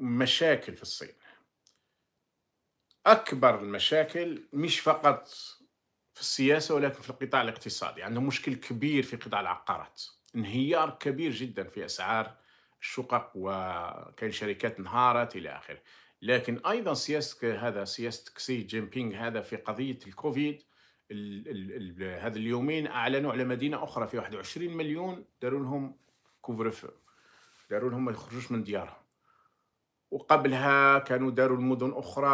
مشاكل في الصين أكبر المشاكل مش فقط في السياسة ولكن في القطاع الاقتصادي عندهم مشكل كبير في قطاع العقارات انهيار كبير جدا في أسعار الشقق وكان شركات انهارت إلى آخره لكن أيضا سياسة هذا سياسة كسي جين بينغ هذا في قضية الكوفيد هذا اليومين أعلنوا على مدينة أخرى في 21 مليون داروا لهم كوفر داروا لهم ما يخرجوش من ديارهم وقبلها كانوا داروا المدن أخرى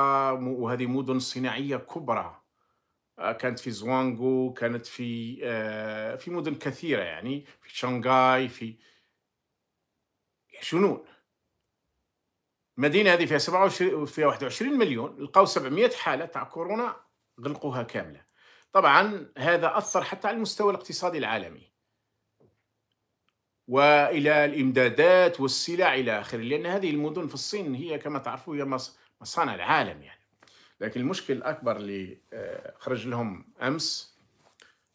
وهذه مدن صناعية كبرى آه، كانت في زوانغو كانت في آه، في مدن كثيرة يعني في شنغاي في جنون المدينة هذه فيها 27 فيها 21 مليون لقاو 700 حالة تاع كورونا غلقوها كاملة طبعا هذا أثر حتى على المستوى الاقتصادي العالمي والى الامدادات والسلع الى اخره لان هذه المدن في الصين هي كما تعرفوا هي مصانع العالم يعني لكن المشكل الاكبر اللي آه، خرج لهم امس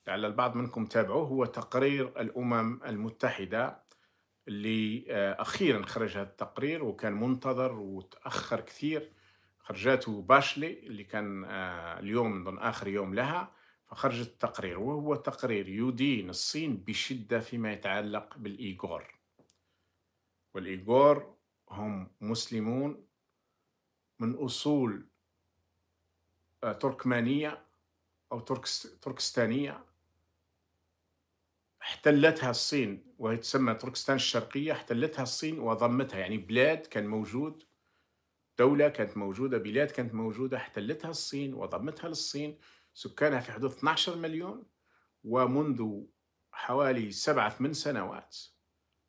لعل البعض منكم تابعوه هو تقرير الامم المتحده اللي آه، اخيرا خرج هذا التقرير وكان منتظر وتاخر كثير خرجاته باشلي اللي كان آه، اليوم من اخر يوم لها خرج التقرير وهو تقرير يدين الصين بشدة فيما يتعلق بالإيغور والإيغور هم مسلمون من أصول آه، تركمانية أو تركستانية احتلتها الصين وهي تسمى تركستان الشرقية احتلتها الصين وضمتها يعني بلاد كان موجود دولة كانت موجودة بلاد كانت موجودة احتلتها الصين وضمتها للصين سكانها في حدود 12 مليون ومنذ حوالي سبعة ثمان سنوات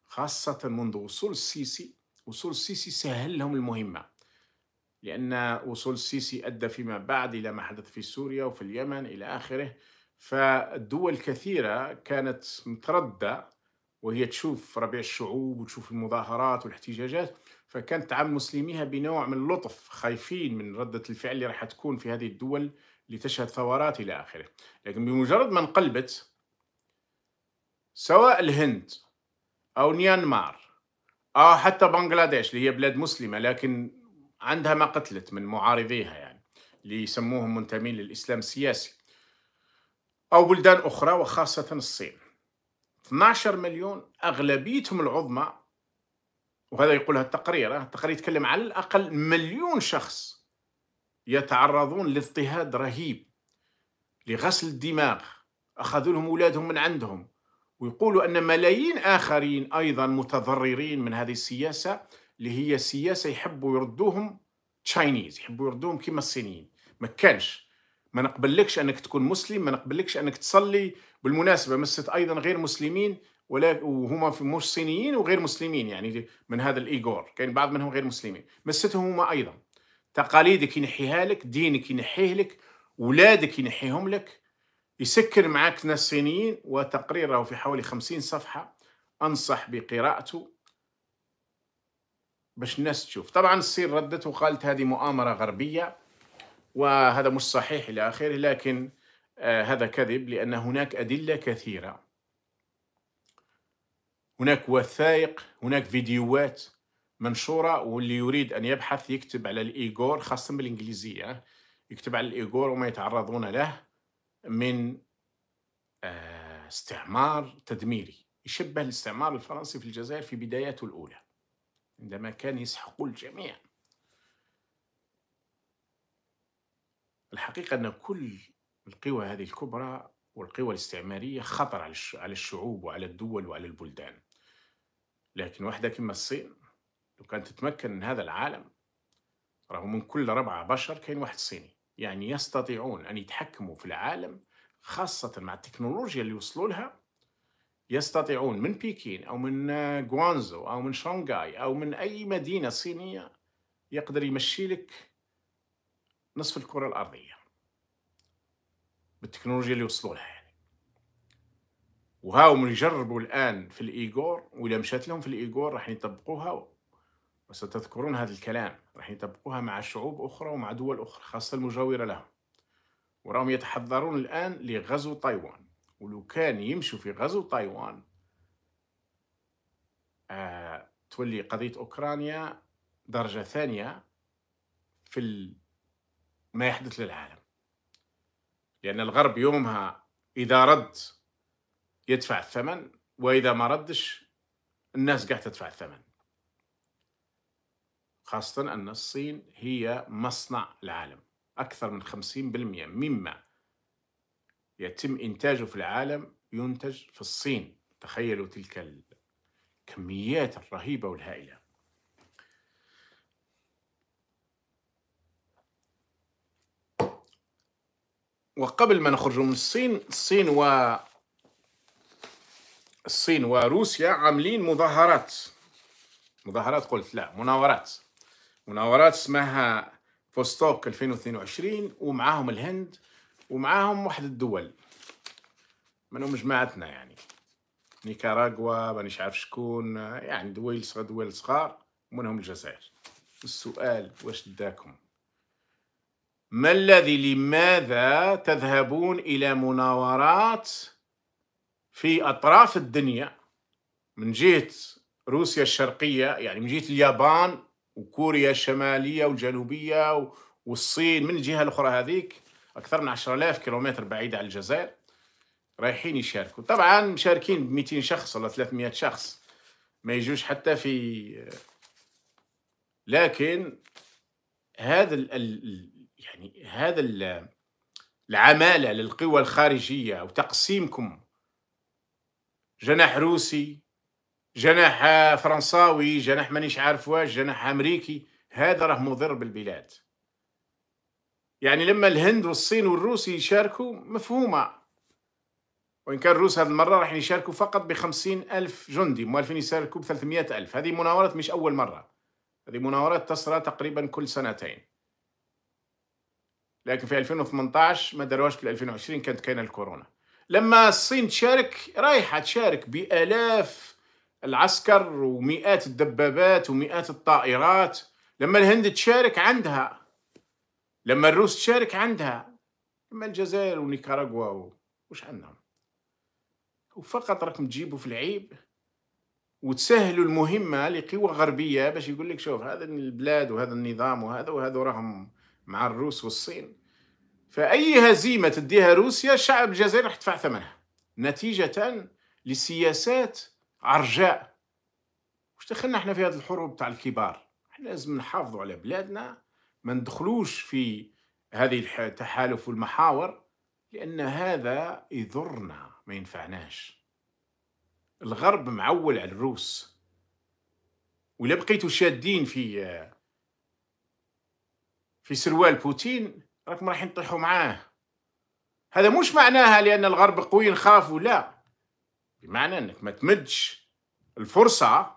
خاصة منذ وصول السيسي وصول السيسي سهل لهم المهمة لأن وصول السيسي أدى فيما بعد إلى ما حدث في سوريا وفي اليمن إلى آخره فدول كثيرة كانت متردة وهي تشوف ربيع الشعوب وتشوف المظاهرات والاحتجاجات فكانت تعامل مسلميها بنوع من اللطف خايفين من ردة الفعل اللي راح تكون في هذه الدول لتشهد ثورات إلى آخره لكن بمجرد ما انقلبت سواء الهند أو ميانمار أو حتى بنغلاديش اللي هي بلاد مسلمة لكن عندها ما قتلت من معارضيها يعني اللي يسموهم منتمين للإسلام السياسي أو بلدان أخرى وخاصة الصين 12 مليون أغلبيتهم العظمى وهذا يقولها التقرير التقرير يتكلم على الأقل مليون شخص يتعرضون لاضطهاد رهيب لغسل الدماغ أخذوا لهم أولادهم من عندهم ويقولوا أن ملايين آخرين أيضا متضررين من هذه السياسة اللي هي سياسة يحبوا يردوهم تشاينيز يحبوا يردوهم كما الصينيين ما كانش ما نقبلكش أنك تكون مسلم ما نقبلكش أنك تصلي بالمناسبة مست أيضا غير مسلمين ولا وهما في مش صينيين وغير مسلمين يعني من هذا الايغور كاين بعض منهم غير مسلمين مستهم هما ايضا تقاليدك ينحيها لك دينك ينحيه لك ولادك ينحيهم لك يسكر معك ناس صينيين وتقريره في حوالي خمسين صفحة أنصح بقراءته باش الناس تشوف طبعا الصين ردت وقالت هذه مؤامرة غربية وهذا مش صحيح إلى آخره لكن آه هذا كذب لأن هناك أدلة كثيرة هناك وثائق هناك فيديوهات منشورة واللي يريد أن يبحث يكتب على الإيغور خاصة بالإنجليزية يكتب على الإيغور وما يتعرضون له من آه، استعمار تدميري يشبه الاستعمار الفرنسي في الجزائر في بداياته الأولى عندما كان يسحق الجميع الحقيقة أن كل القوى هذه الكبرى والقوى الاستعمارية خطر على الشعوب وعلى الدول وعلى البلدان لكن واحدة كما الصين لو كانت تتمكن من هذا العالم رغم من كل ربعة بشر كاين واحد صيني يعني يستطيعون أن يتحكموا في العالم خاصة مع التكنولوجيا اللي وصلوا لها يستطيعون من بكين أو من غوانزو أو من شونغاي أو من أي مدينة صينية يقدر يمشي لك نصف الكرة الأرضية بالتكنولوجيا اللي وصلوا لها يعني وهاهم يجربوا الآن في الإيغور وإذا مشات لهم في الإيغور راح يطبقوها وستذكرون هذا الكلام راح يطبقوها مع شعوب أخرى ومع دول أخرى خاصة المجاورة لهم وراهم يتحضرون الآن لغزو تايوان ولو كان يمشوا في غزو تايوان آه، تولي قضية أوكرانيا درجة ثانية في ما يحدث للعالم لأن الغرب يومها إذا رد يدفع الثمن وإذا ما ردش الناس قاعدة تدفع الثمن خاصة أن الصين هي مصنع العالم أكثر من 50% مما يتم إنتاجه في العالم ينتج في الصين تخيلوا تلك الكميات الرهيبة والهائلة وقبل ما نخرج من الصين الصين و الصين وروسيا عاملين مظاهرات مظاهرات قلت لا مناورات مناورات اسمها فوستوك 2022 ومعاهم الهند ومعاهم واحد الدول منهم جماعتنا يعني نيكاراغوا مانيش عارف شكون يعني دول صغار دول صغار ومنهم الجزائر السؤال واش داكم ما الذي لماذا تذهبون الى مناورات في اطراف الدنيا من جهه روسيا الشرقيه يعني من جهه اليابان وكوريا الشماليه والجنوبيه والصين من الجهه الاخرى هذيك اكثر من آلاف كيلومتر بعيده عن الجزائر رايحين يشاركوا طبعا مشاركين ب شخص ولا 300 شخص ما يجوش حتى في لكن هذا ال يعني هذا العماله للقوى الخارجيه وتقسيمكم جناح روسي جناح فرنساوي جناح مانيش عارف واش جناح امريكي هذا راه مضر بالبلاد يعني لما الهند والصين والروس يشاركوا مفهومه وإن كان الروس هذه المرة راح يشاركوا فقط ب ألف جندي موالفين يشاركوا ب ألف هذه مناورات مش أول مرة هذه مناورات تصرى تقريبا كل سنتين لكن في 2018 ما داروهاش في 2020 كانت كاينة الكورونا لما الصين تشارك رايحة تشارك بآلاف العسكر ومئات الدبابات ومئات الطائرات لما الهند تشارك عندها لما الروس تشارك عندها لما الجزائر ونيكاراغوا وش عندهم وفقط راكم تجيبوا في العيب وتسهلوا المهمه لقوى غربيه باش يقول لك شوف هذا البلاد وهذا النظام وهذا وهذا راهم مع الروس والصين فاي هزيمه تديها روسيا الشعب الجزائري راح يدفع ثمنها نتيجه لسياسات عرجاء واش دخلنا احنا في هذه الحروب تاع الكبار احنا لازم نحافظوا على بلادنا ما ندخلوش في هذه التحالف والمحاور لأن هذا يضرنا ما ينفعناش الغرب معول على الروس ولا بقيتوا شادين في في سروال بوتين راكم رايحين تطيحوا معاه هذا مش معناها لأن الغرب قوي نخافوا لا بمعنى انك ما تمدش الفرصه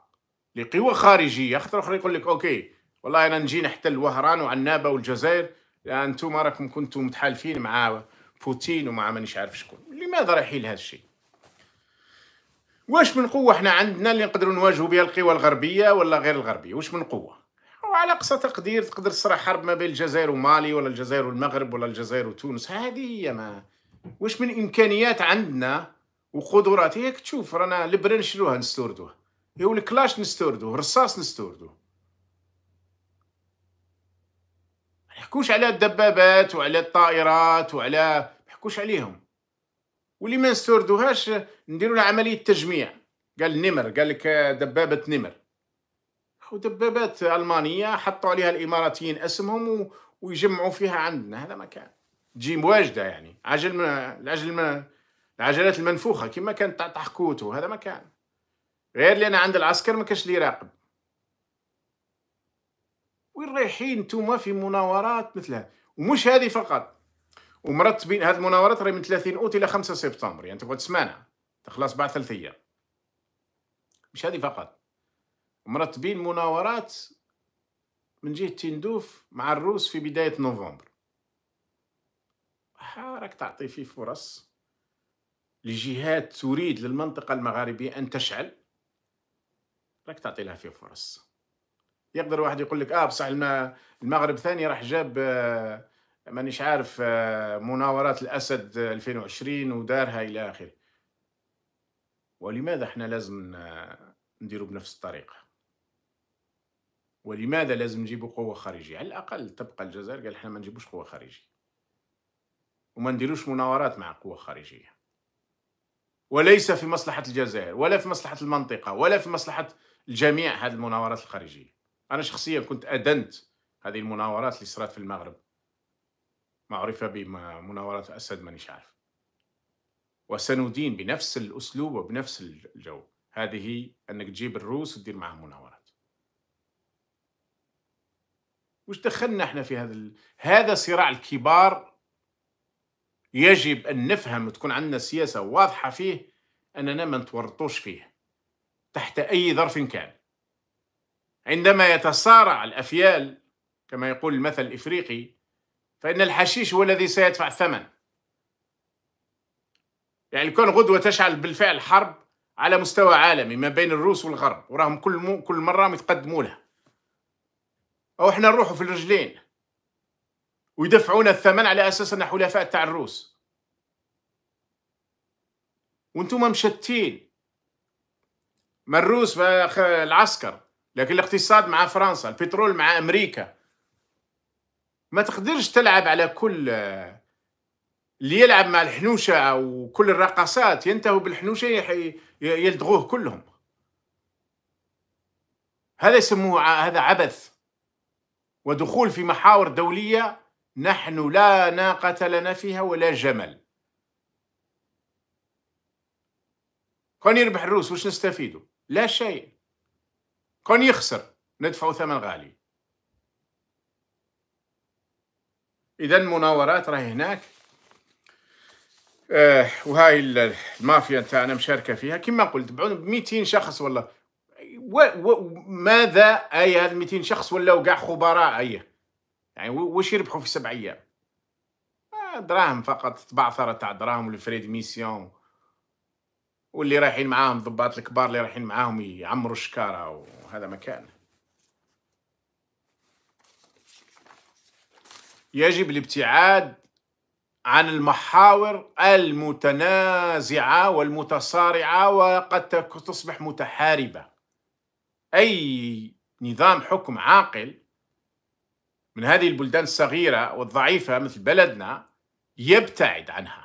لقوى خارجيه خاطر اخرى يقول لك اوكي والله انا نجي نحتل وهران وعنابه والجزائر انتم راكم كنتم متحالفين مع بوتين ومع مانيش عارف شكون لماذا راح يحيل هذا الشيء واش من قوه احنا عندنا اللي نقدروا نواجهوا بها القوى الغربيه ولا غير الغربيه واش من قوه وعلى قصة تقدير تقدر تصرع حرب ما بين الجزائر ومالي ولا الجزائر والمغرب ولا الجزائر وتونس هذه هي ما واش من امكانيات عندنا وقدرات هيك تشوف رانا لبنان نشروها نستوردوه يو الكلاش نستوردوه الرصاص نستوردوه ما على الدبابات وعلى الطائرات وعلى ما عليهم واللي ما نستوردوهاش نديروا عمليه تجميع قال نمر قال لك دبابه نمر ودبابات المانيه حطوا عليها الاماراتيين اسمهم و... ويجمعوا فيها عندنا هذا ما كان واجده يعني عجل ما عجل ما العجلات المنفوخه كما كانت تاع تحكوت وهذا ما كان غير لان عند العسكر ما كانش لي يراقب وين رايحين نتوما في مناورات مثل ومش هذه فقط ومرتبين هذه المناورات راهي من 30 اوت الى 5 سبتمبر يعني تقعد سمانه تخلص بعد ثلاث ايام مش هذه فقط مرتبين مناورات من جهه تندوف مع الروس في بدايه نوفمبر حارك تعطي فيه فرص لجهات تريد للمنطقة المغاربية أن تشعل راك تعطي لها فيه فرص يقدر واحد يقول لك اه بصح المغرب ثاني راح جاب آه، مانيش عارف آه، مناورات الاسد 2020 آه، ودارها الى اخره ولماذا احنا لازم نديرو بنفس الطريقه ولماذا لازم نجيبو قوه خارجيه على الاقل تبقى الجزائر قال احنا ما نجيبوش قوه خارجيه وما نديروش مناورات مع قوه خارجيه وليس في مصلحة الجزائر ولا في مصلحة المنطقة ولا في مصلحة الجميع هذه المناورات الخارجية أنا شخصيا كنت أدنت هذه المناورات اللي صارت في المغرب معرفة بمناورات أسد مانيش عارف وسندين بنفس الأسلوب وبنفس الجو هذه أنك تجيب الروس وتدير معهم مناورات وش دخلنا احنا في هذا ال... هذا صراع الكبار يجب أن نفهم تكون عندنا سياسة واضحة فيه أننا ما نتورطوش فيه تحت أي ظرف كان عندما يتصارع الأفيال كما يقول المثل الإفريقي فإن الحشيش هو الذي سيدفع الثمن يعني كان غدوة تشعل بالفعل حرب على مستوى عالمي ما بين الروس والغرب وراهم كل كل مرة يتقدموا لها أو إحنا نروحوا في الرجلين ويدفعون الثمن على اساس ان حلفاء تاع الروس وانتم مشتين ما الروس العسكر لكن الاقتصاد مع فرنسا البترول مع امريكا ما تقدرش تلعب على كل اللي يلعب مع الحنوشة وكل الرقصات ينتهوا بالحنوشة يلدغوه كلهم هذا يسموه هذا عبث ودخول في محاور دولية نحن لا ناقة لنا فيها ولا جمل كون يربح الروس واش نستفيدوا لا شيء كون يخسر ندفع ثمن غالي اذا المناورات راهي هناك آه وهاي المافيا تاعنا مشاركه فيها كما قلت ب 200 شخص ولا و... و... ماذا اي هذا 200 شخص ولا وقع خبراء ايه يعني واش يربحوا في سبع ايام آه، دراهم فقط تبعثرة تاع دراهم لفريد ميسيون واللي رايحين معاهم ضباط الكبار اللي رايحين معاهم يعمروا الشكاره وهذا مكان يجب الابتعاد عن المحاور المتنازعه والمتصارعه وقد تصبح متحاربه اي نظام حكم عاقل من هذه البلدان الصغيرة والضعيفة مثل بلدنا يبتعد عنها